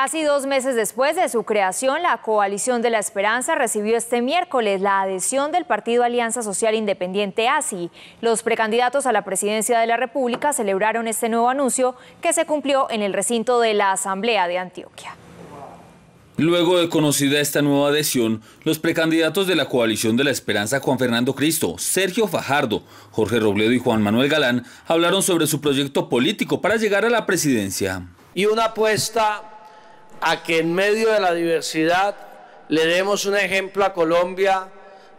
Casi dos meses después de su creación, la Coalición de la Esperanza recibió este miércoles la adhesión del Partido Alianza Social Independiente ASI. Los precandidatos a la presidencia de la República celebraron este nuevo anuncio que se cumplió en el recinto de la Asamblea de Antioquia. Luego de conocida esta nueva adhesión, los precandidatos de la coalición de la esperanza Juan Fernando Cristo, Sergio Fajardo, Jorge Robledo y Juan Manuel Galán hablaron sobre su proyecto político para llegar a la presidencia. Y una apuesta a que en medio de la diversidad le demos un ejemplo a Colombia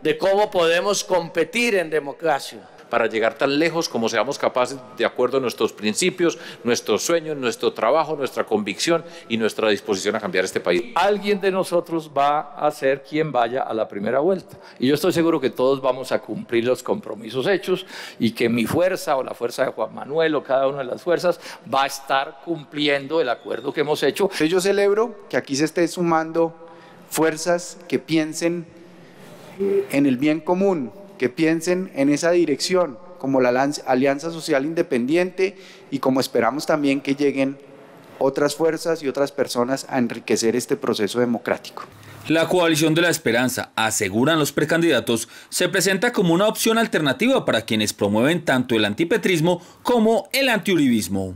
de cómo podemos competir en democracia para llegar tan lejos como seamos capaces de acuerdo a nuestros principios, nuestros sueños, nuestro trabajo, nuestra convicción y nuestra disposición a cambiar este país. Alguien de nosotros va a ser quien vaya a la primera vuelta. Y yo estoy seguro que todos vamos a cumplir los compromisos hechos y que mi fuerza o la fuerza de Juan Manuel o cada una de las fuerzas va a estar cumpliendo el acuerdo que hemos hecho. Yo celebro que aquí se esté sumando fuerzas que piensen en el bien común, que piensen en esa dirección, como la Alianza Social Independiente y como esperamos también que lleguen otras fuerzas y otras personas a enriquecer este proceso democrático. La coalición de la esperanza, aseguran los precandidatos, se presenta como una opción alternativa para quienes promueven tanto el antipetrismo como el antiuribismo.